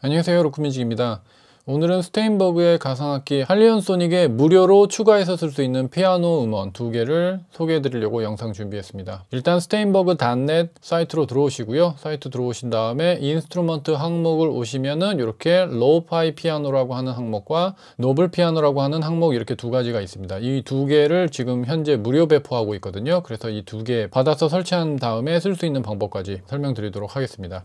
안녕하세요 로크뮤직입니다 오늘은 스테인버그의 가상악기 할리온 소닉에 무료로 추가해서 쓸 수 있는 피아노 음원 두 개를 소개해 드리려고 영상 준비했습니다 일단 스테인버그 단넷 사이트로 들어오시고요 사이트 들어오신 다음에 인스트루먼트 항목을 오시면은 이렇게 로우파이 피아노라고 하는 항목과 노블 피아노라고 하는 항목 이렇게 두 가지가 있습니다 이 두 개를 지금 현재 무료 배포하고 있거든요 그래서 이 두 개 받아서 설치한 다음에 쓸 수 있는 방법까지 설명드리도록 하겠습니다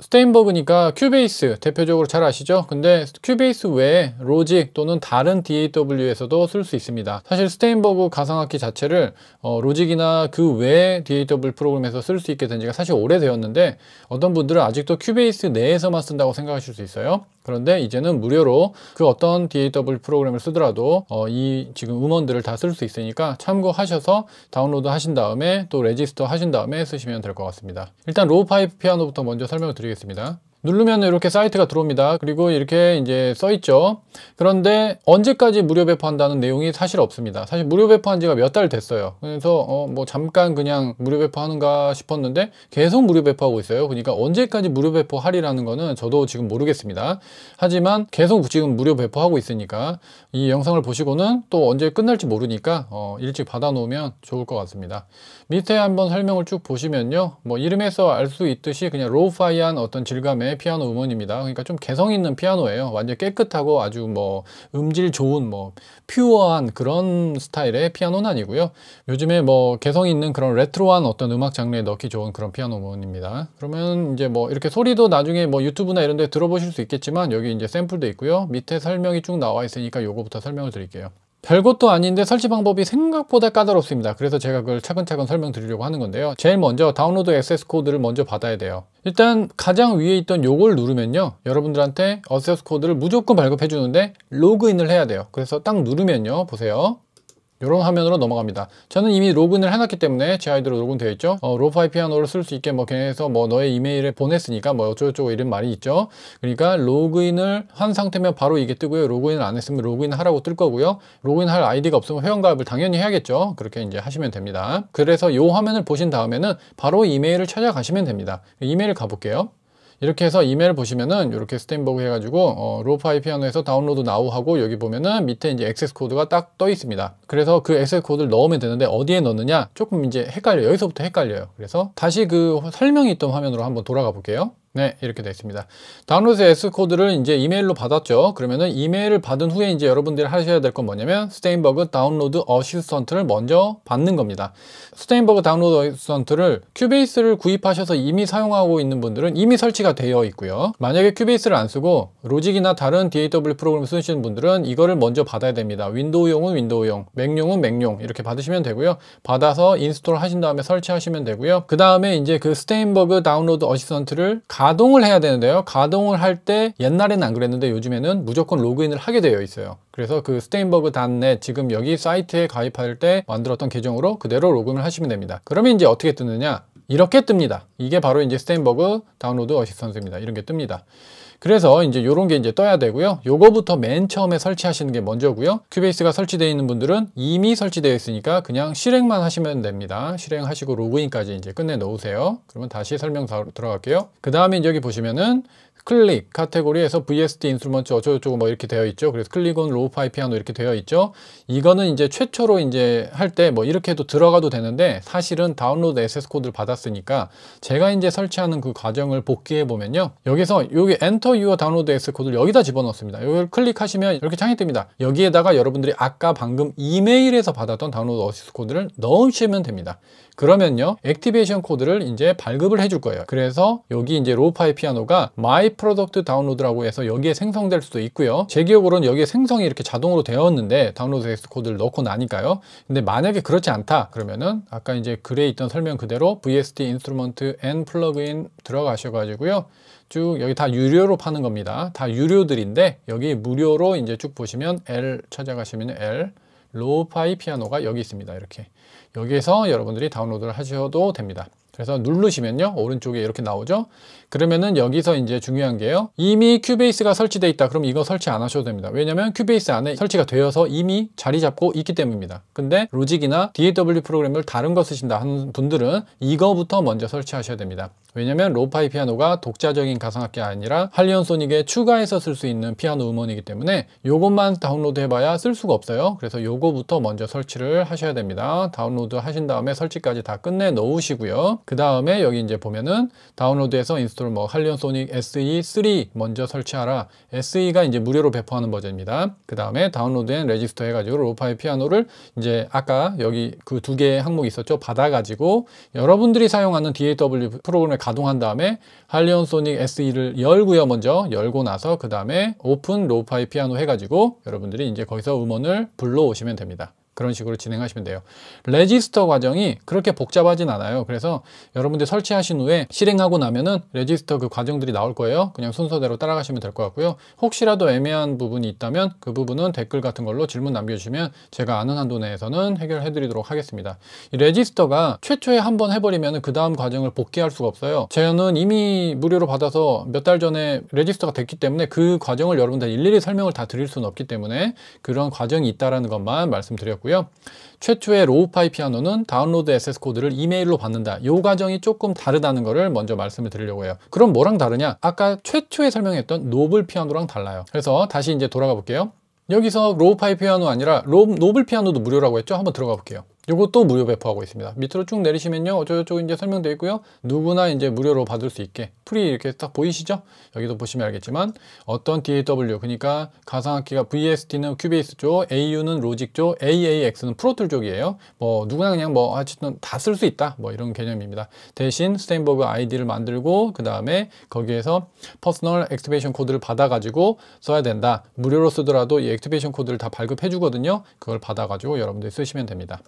스테인버그니까 큐베이스 대표적으로 잘 아시죠? 근데 큐베이스 외에 로직 또는 다른 DAW에서도 쓸 수 있습니다. 사실 스테인버그 가상악기 자체를 어, 로직이나 그 외에 DAW 프로그램에서 쓸 수 있게 된 지가 사실 오래되었는데 어떤 분들은 아직도 큐베이스 내에서만 쓴다고 생각하실 수 있어요. 그런데 이제는 무료로 그 어떤 DAW 프로그램을 쓰더라도 어, 이 지금 음원들을 다 쓸 수 있으니까 참고하셔서 다운로드 하신 다음에 또 레지스터 하신 다음에 쓰시면 될 것 같습니다. 일단 로우파이프 피아노부터 먼저 설명을 드릴게요. 보여드리겠습니다. 누르면 이렇게 사이트가 들어옵니다. 그리고 이렇게 이제 써있죠. 그런데 언제까지 무료 배포한다는 내용이 사실 없습니다. 사실 무료 배포한 지가 몇 달 됐어요. 그래서 어뭐 잠깐 그냥 무료 배포하는가 싶었는데 계속 무료 배포하고 있어요. 그러니까 언제까지 무료 배포하리라는 거는 저도 지금 모르겠습니다. 하지만 계속 지금 무료 배포하고 있으니까 이 영상을 보시고는 또 언제 끝날지 모르니까 어 일찍 받아놓으면 좋을 것 같습니다. 밑에 한번 설명을 쭉 보시면요. 뭐 이름에서 알 수 있듯이 그냥 로우파이한 어떤 질감의 피아노 음원입니다. 그러니까 좀 개성 있는 피아노예요. 완전 깨끗하고 아주 뭐 음질 좋은 뭐 퓨어한 그런 스타일의 피아노는 아니고요. 요즘에 뭐 개성 있는 그런 레트로한 어떤 음악 장르에 넣기 좋은 그런 피아노 음원입니다. 그러면 이제 뭐 이렇게 소리도 나중에 뭐 유튜브나 이런 데 들어보실 수 있겠지만 여기 이제 샘플도 있고요. 밑에 설명이 쭉 나와 있으니까 요거부터 설명을 드릴게요. 별것도 아닌데 설치 방법이 생각보다 까다롭습니다 그래서 제가 그걸 차근차근 설명드리려고 하는 건데요 제일 먼저 다운로드 액세스 코드를 먼저 받아야 돼요 일단 가장 위에 있던 요걸 누르면요 여러분들한테 어세스 코드를 무조건 발급해 주는데 로그인을 해야 돼요 그래서 딱 누르면요 보세요 이런 화면으로 넘어갑니다 저는 이미 로그인을 해놨기 때문에 제 아이디로 로그인되어 있죠 어, 로파이 피아노를 쓸 수 있게 뭐 걔네에서 뭐 너의 이메일을 보냈으니까 뭐 어쩌고저쩌고 이런 말이 있죠 그러니까 로그인을 한 상태면 바로 이게 뜨고요 로그인을 안 했으면 로그인 하라고 뜰 거고요 로그인 할 아이디가 없으면 회원가입을 당연히 해야겠죠 그렇게 이제 하시면 됩니다 그래서 이 화면을 보신 다음에는 바로 이메일을 찾아가시면 됩니다 이메일 가볼게요 이렇게 해서 이메일 보시면은 이렇게 스탠버그 해가지고 어, 로파이 피아노에서 다운로드 나우하고 여기 보면은 밑에 이제 액세스 코드가 딱 떠 있습니다. 그래서 그 액세스 코드를 넣으면 되는데 어디에 넣느냐 조금 이제 헷갈려요. 여기서부터 헷갈려요. 그래서 다시 그 설명이 있던 화면으로 한번 돌아가 볼게요. 네, 이렇게 되어 있습니다. 다운로드 에 S 코드를 이제 이메일로 받았죠. 그러면은 이메일을 받은 후에 이제 여러분들이 하셔야 될 건 뭐냐면 스테인버그 다운로드 어시스턴트를 먼저 받는 겁니다. 스테인버그 다운로드 어시스턴트를 큐베이스를 구입하셔서 이미 사용하고 있는 분들은 이미 설치가 되어 있고요. 만약에 큐베이스를 안 쓰고 로직이나 다른 DAW 프로그램 쓰시는 분들은 이거를 먼저 받아야 됩니다. 윈도우용은 윈도우용, 맥용은 맥용 이렇게 받으시면 되고요. 받아서 인스톨 하신 다음에 설치하시면 되고요. 그 다음에 이제 그 스테인버그 다운로드 어시스턴트를 가 가동을 해야 되는데요. 가동을 할 때 옛날에는 안 그랬는데 요즘에는 무조건 로그인을 하게 되어 있어요. 그래서 그 스테인버그 단내 지금 여기 사이트에 가입할 때 만들었던 계정으로 그대로 로그인을 하시면 됩니다. 그러면 이제 어떻게 뜨느냐? 이렇게 뜹니다. 이게 바로 이제 스테인버그 다운로드 어시스턴스입니다. 이런 게 뜹니다. 그래서 이제 요런게 이제 떠야 되고요. 요거부터 맨 처음에 설치하시는 게 먼저고요. 큐베이스가 설치되어 있는 분들은 이미 설치되어 있으니까 그냥 실행만 하시면 됩니다. 실행하시고 로그인까지 이제 끝내 놓으세요. 그러면 다시 설명 서 들어갈게요. 그 다음에 여기 보시면은 클릭 카테고리에서 VST 인스트루먼트 어쩌고저쩌고 뭐 이렇게 되어 있죠. 그래서 클릭온 로우파이 피아노 이렇게 되어 있죠. 이거는 이제 최초로 이제 할 때 뭐 이렇게도 해 들어가도 되는데 사실은 다운로드 SS 코드를 받았으니까 제가 이제 설치하는 그 과정을 복귀해 보면요. 여기서 여기 엔터 유어 다운로드 SS 코드를 여기다 집어넣습니다. 이걸 클릭하시면 이렇게 창이 뜹니다. 여기에다가 여러분들이 아까 방금 이메일에서 받았던 다운로드 어시스 코드를 넣으시면 됩니다. 그러면요. 액티베이션 코드를 이제 발급을 해줄 거예요. 그래서 여기 이제 로우파이 피아노가 마이 프로덕트 다운로드라고 해서 여기에 생성될 수도 있고요 제 기억으로는 여기에 생성이 이렇게 자동으로 되었는데 다운로드 텍스 코드를 넣고 나니까요 근데 만약에 그렇지 않다 그러면은 아까 이제 글에 있던 설명 그대로 VST 인스트루먼트 a n 플러그인 들어가셔가지고요 쭉 여기 다 유료로 파는 겁니다 다 유료들인데 여기 무료로 이제 쭉 보시면 L 찾아가시면 L 로우파이 피아노가 여기 있습니다 이렇게 여기에서 여러분들이 다운로드를 하셔도 됩니다 그래서 누르시면요 오른쪽에 이렇게 나오죠 그러면은 여기서 이제 중요한 게요. 이미 큐베이스가 설치되어 있다. 그럼 이거 설치 안 하셔도 됩니다. 왜냐면 큐베이스 안에 설치가 되어서 이미 자리 잡고 있기 때문입니다. 근데 로직이나 DAW 프로그램을 다른 거 쓰신다 하는 분들은 이거부터 먼저 설치하셔야 됩니다. 왜냐면 로파이 피아노가 독자적인 가상악기 아니라 할리온 소닉에 추가해서 쓸 수 있는 피아노 음원이기 때문에 요것만 다운로드 해봐야 쓸 수가 없어요. 그래서 요거부터 먼저 설치를 하셔야 됩니다. 다운로드 하신 다음에 설치까지 다 끝내 놓으시고요. 그 다음에 여기 이제 보면은 다운로드에서인스 인스톨 뭐 할리온 소닉 SE 3 먼저 설치하라. SE가 이제 무료로 배포하는 버전입니다. 그 다음에 다운로드앤 레지스터 해가지고 로파의 피아노를 이제 아까 여기 그 두 개의 항목 이 있었죠. 받아가지고 여러분들이 사용하는 DAW 프로그램을 가동한 다음에 할리온 소닉 SE를 열고요. 먼저 열고 나서 그 다음에 오픈 로파이 피아노 해가지고 여러분들이 이제 거기서 음원을 불러오시면 됩니다. 그런 식으로 진행하시면 돼요. 레지스터 과정이 그렇게 복잡하진 않아요. 그래서 여러분들 설치하신 후에 실행하고 나면은 레지스터 그 과정들이 나올 거예요. 그냥 순서대로 따라가시면 될 것 같고요. 혹시라도 애매한 부분이 있다면 그 부분은 댓글 같은 걸로 질문 남겨주시면 제가 아는 한도 내에서는 해결해 드리도록 하겠습니다. 레지스터가 최초에 한 번 해버리면 그 다음 과정을 복귀할 수가 없어요. 저는 이미 무료로 받아서 몇 달 전에 레지스터가 됐기 때문에 그 과정을 여러분들 일일이 설명을 다 드릴 수는 없기 때문에 그런 과정이 있다는 것만 말씀드렸고요. 있고요. 최초의 로우파이 피아노는 다운로드 SS 코드를 이메일로 받는다. 이 과정이 조금 다르다는 것을 먼저 말씀을 드리려고 해요. 그럼 뭐랑 다르냐? 아까 최초에 설명했던 노블 피아노랑 달라요. 그래서 다시 이제 돌아가 볼게요. 여기서 로우파이 피아노 아니라 로, 노블 피아노도 무료라고 했죠? 한번 들어가 볼게요. 이것도 무료 배포하고 있습니다. 밑으로 쭉 내리시면요. 어쩌고저쩌고 이제 설명되어 있고요. 누구나 이제 무료로 받을 수 있게 프리 이렇게 딱 보이시죠? 여기도 보시면 알겠지만 어떤 DAW 그러니까 가상악기가 VST는 큐베이스 쪽, AU는 로직 쪽, AAX는 프로툴 쪽이에요. 뭐 누구나 그냥 뭐 하여튼 다 쓸 수 있다. 뭐 이런 개념입니다. 대신 스테인버그 아이디를 만들고 그 다음에 거기에서 퍼스널 액티베이션 코드를 받아가지고 써야 된다. 무료로 쓰더라도 이 액티베이션 코드를 다 발급해 주거든요. 그걸 받아가지고 여러분들이 쓰시면 됩니다.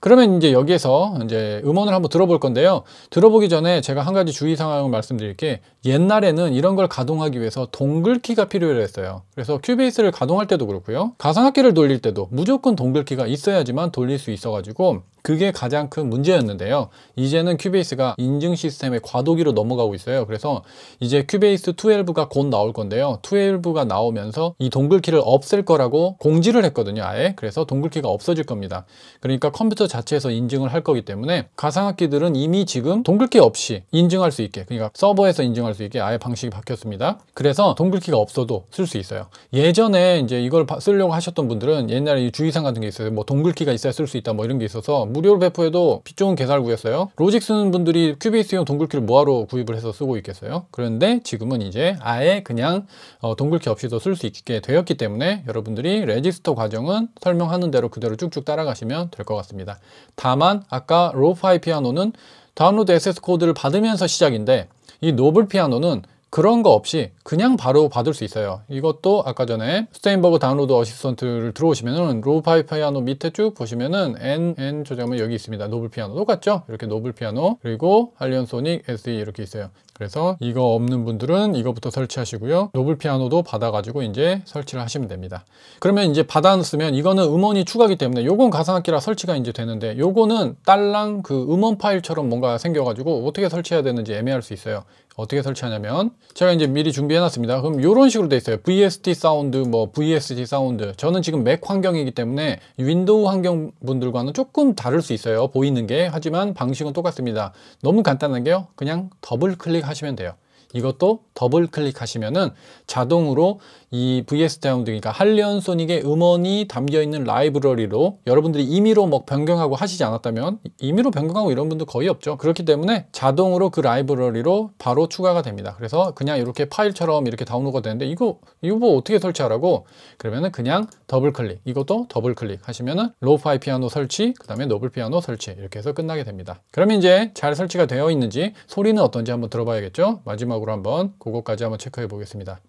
그러면 이제 여기에서 이제 음원을 한번 들어볼 건데요. 들어보기 전에 제가 한 가지 주의사항을 말씀드릴게 옛날에는 이런 걸 가동하기 위해서 동글키가 필요했어요. 그래서 큐베이스를 가동할 때도 그렇고요. 가상악기를 돌릴 때도 무조건 동글키가 있어야지만 돌릴 수 있어가지고 그게 가장 큰 문제였는데요. 이제는 큐베이스가 인증 시스템의 과도기로 넘어가고 있어요. 그래서 이제 큐베이스 12가 곧 나올 건데요. 12가 나오면서 이 동글키를 없앨 거라고 공지를 했거든요. 아예. 그래서 동글키가 없어질 겁니다. 그러니까 컴퓨터 자체에서 인증을 할 거기 때문에 가상악기들은 이미 지금 동글키 없이 인증할 수 있게 그러니까 서버에서 인증할 수 있게 아예 방식이 바뀌었습니다. 그래서 동글키가 없어도 쓸 수 있어요. 예전에 이제 이걸 쓰려고 하셨던 분들은 옛날에 주의사항 같은 게 있어요. 뭐 동글키가 있어야 쓸 수 있다 뭐 이런 게 있어서 무료로 배포해도 빛 좋은 개살구였어요. 로직 쓰는 분들이 큐베이스용 동굴키를 뭐하러 구입을 해서 쓰고 있겠어요? 그런데 지금은 이제 아예 그냥 어, 동굴키 없이도 쓸 수 있게 되었기 때문에 여러분들이 레지스터 과정은 설명하는 대로 그대로 쭉쭉 따라가시면 될 것 같습니다. 다만 아까 로파이 피아노는 다운로드 SS 코드를 받으면서 시작인데 이 노블 피아노는 그런 거 없이 그냥 바로 받을 수 있어요 이것도 아까 전에 스테인버그 다운로드 어시스턴트를 들어오시면은 로우파이 피아노 밑에 쭉 보시면은 N, N 조정은 여기 있습니다 노블 피아노 똑같죠? 이렇게 노블 피아노 그리고 할리언 소닉 SE 이렇게 있어요 그래서 이거 없는 분들은 이거부터 설치하시고요 노블 피아노도 받아가지고 이제 설치를 하시면 됩니다 그러면 이제 받아으면 이거는 음원이 추가기 때문에 요건 가상악기라 설치가 이제 되는데 요거는 딸랑 그 음원 파일처럼 뭔가 생겨가지고 어떻게 설치해야 되는지 애매할 수 있어요 어떻게 설치하냐면 제가 이제 미리 준비해놨습니다 그럼 이런 식으로 돼 있어요 VST 사운드 뭐 VST 사운드 저는 지금 맥 환경이기 때문에 윈도우 환경 분들과는 조금 다를 수 있어요 보이는 게 하지만 방식은 똑같습니다 너무 간단한게요 그냥 더블 클릭 하시면 돼요. 이것도 더블 클릭하시면은 자동으로 이 VS 다운드 그러니까 한리언 소닉의 음원이 담겨있는 라이브러리로 여러분들이 임의로 뭐 변경하고 하시지 않았다면 임의로 변경하고 이런 분들 거의 없죠 그렇기 때문에 자동으로 그 라이브러리로 바로 추가가 됩니다 그래서 그냥 이렇게 파일처럼 이렇게 다운로드가 되는데 이거 이거 뭐 어떻게 설치하라고 그러면은 그냥 더블 클릭 이것도 더블 클릭 하시면은 로우파이 피아노 설치 그 다음에 노블 피아노 설치 이렇게 해서 끝나게 됩니다 그러면 이제 잘 설치가 되어 있는지 소리는 어떤지 한번 들어봐야겠죠 마지막으로 구체으로 한번 그것까지 한번 체크해 보겠습니다.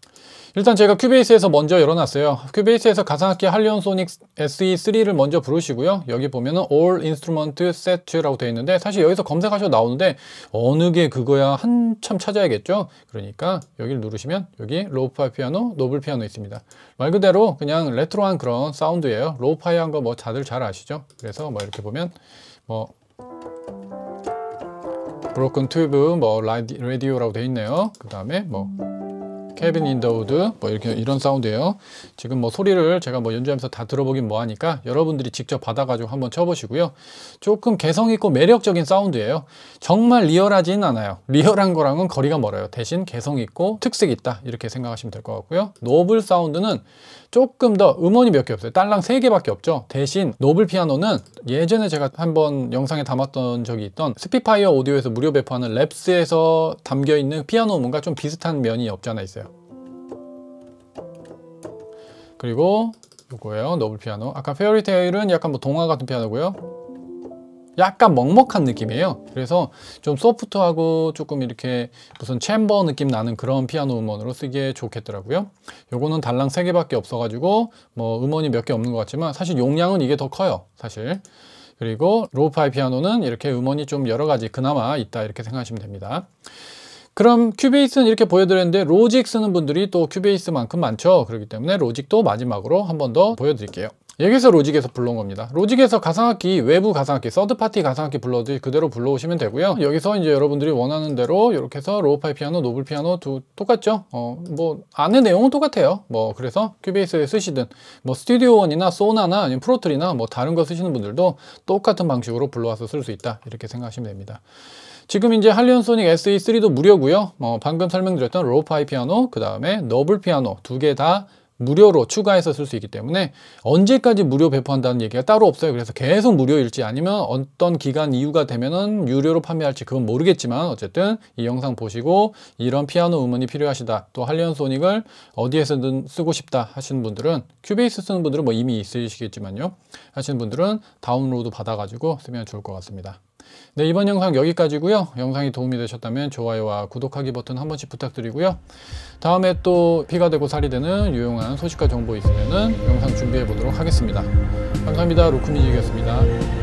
일단 제가 큐베이스에서 먼저 열어놨어요. 큐베이스에서 가상악기 할리온 소닉 SE3를 먼저 부르시고요. 여기 보면은 All Instrument Set라고 되어 있는데 사실 여기서 검색하셔도 나오는데 어느 게 그거야 한참 찾아야겠죠. 그러니까 여기를 누르시면 여기 로우파이 피아노, 노블 피아노 있습니다. 말 그대로 그냥 레트로한 그런 사운드예요. 로우파이한 거 뭐 다들 잘 아시죠? 그래서 뭐 이렇게 보면 뭐 브로큰 튜브 뭐 라디, 라디오라고 돼 있네요 그 다음에 뭐 케빈 인더우드 뭐 이렇게 이런 사운드예요 지금 뭐 소리를 제가 뭐 연주하면서 다 들어보긴 뭐하니까 여러분들이 직접 받아가지고 한번 쳐보시고요 조금 개성있고 매력적인 사운드예요 정말 리얼하진 않아요 리얼한 거랑은 거리가 멀어요 대신 개성있고 특색 있다 이렇게 생각하시면 될 것 같고요 노블 사운드는 조금 더 음원이 몇 개 없어요 딸랑 3개밖에 없죠 대신 노블 피아노는 예전에 제가 한번 영상에 담았던 적이 있던 스피파이어 오디오에서 무료 배포하는 랩스에서 담겨있는 피아노 음원과 좀 비슷한 면이 없지 않아 있어요 그리고 요거예요 노블 피아노 아까 페어리테일은 약간 뭐 동화 같은 피아노고요 약간 먹먹한 느낌이에요 그래서 좀 소프트하고 조금 이렇게 무슨 챔버 느낌 나는 그런 피아노 음원으로 쓰기에 좋겠더라고요 요거는 달랑 3개밖에 없어가지고 뭐 음원이 몇 개 없는 것 같지만 사실 용량은 이게 더 커요 사실 그리고 로우파이 피아노는 이렇게 음원이 좀 여러 가지 그나마 있다 이렇게 생각하시면 됩니다 그럼 큐베이스는 이렇게 보여드렸는데 로직 쓰는 분들이 또 큐베이스만큼 많죠 그렇기 때문에 로직도 마지막으로 한 번 더 보여드릴게요 여기서 로직에서 불러온 겁니다 로직에서 가상악기 외부 가상악기 서드파티 가상악기 불러도 그대로 불러오시면 되고요 여기서 이제 여러분들이 원하는 대로 이렇게 해서 로우파이 피아노 노블 피아노 두 똑같죠 어뭐안는 내용은 똑같아요 뭐 그래서 큐베이스에 쓰시든 뭐 스튜디오 원이나 소나나 아니면 프로틀이나뭐 다른 거 쓰시는 분들도 똑같은 방식으로 불러와서 쓸 수 있다 이렇게 생각하시면 됩니다 지금 이제 할리온 소닉 SE3도 무료고요 어 방금 설명드렸던 로우파이 피아노 그 다음에 노블 피아노 두 개다 무료로 추가해서 쓸 수 있기 때문에 언제까지 무료 배포한다는 얘기가 따로 없어요. 그래서 계속 무료일지 아니면 어떤 기간 이후가 되면은 유료로 판매할지 그건 모르겠지만 어쨌든 이 영상 보시고 이런 피아노 음원이 필요하시다. 또 할리언 소닉을 어디에서든 쓰고 싶다 하시는 분들은 큐베이스 쓰는 분들은 뭐 이미 있으시겠지만요. 하시는 분들은 다운로드 받아가지고 쓰면 좋을 것 같습니다. 네, 이번 영상 여기까지고요. 영상이 도움이 되셨다면 좋아요와 구독하기 버튼 한 번씩 부탁드리고요. 다음에 또 피가 되고 살이 되는 유용한 소식과 정보 있으면 영상 준비해 보도록 하겠습니다. 감사합니다. 루크뮤직이었습니다.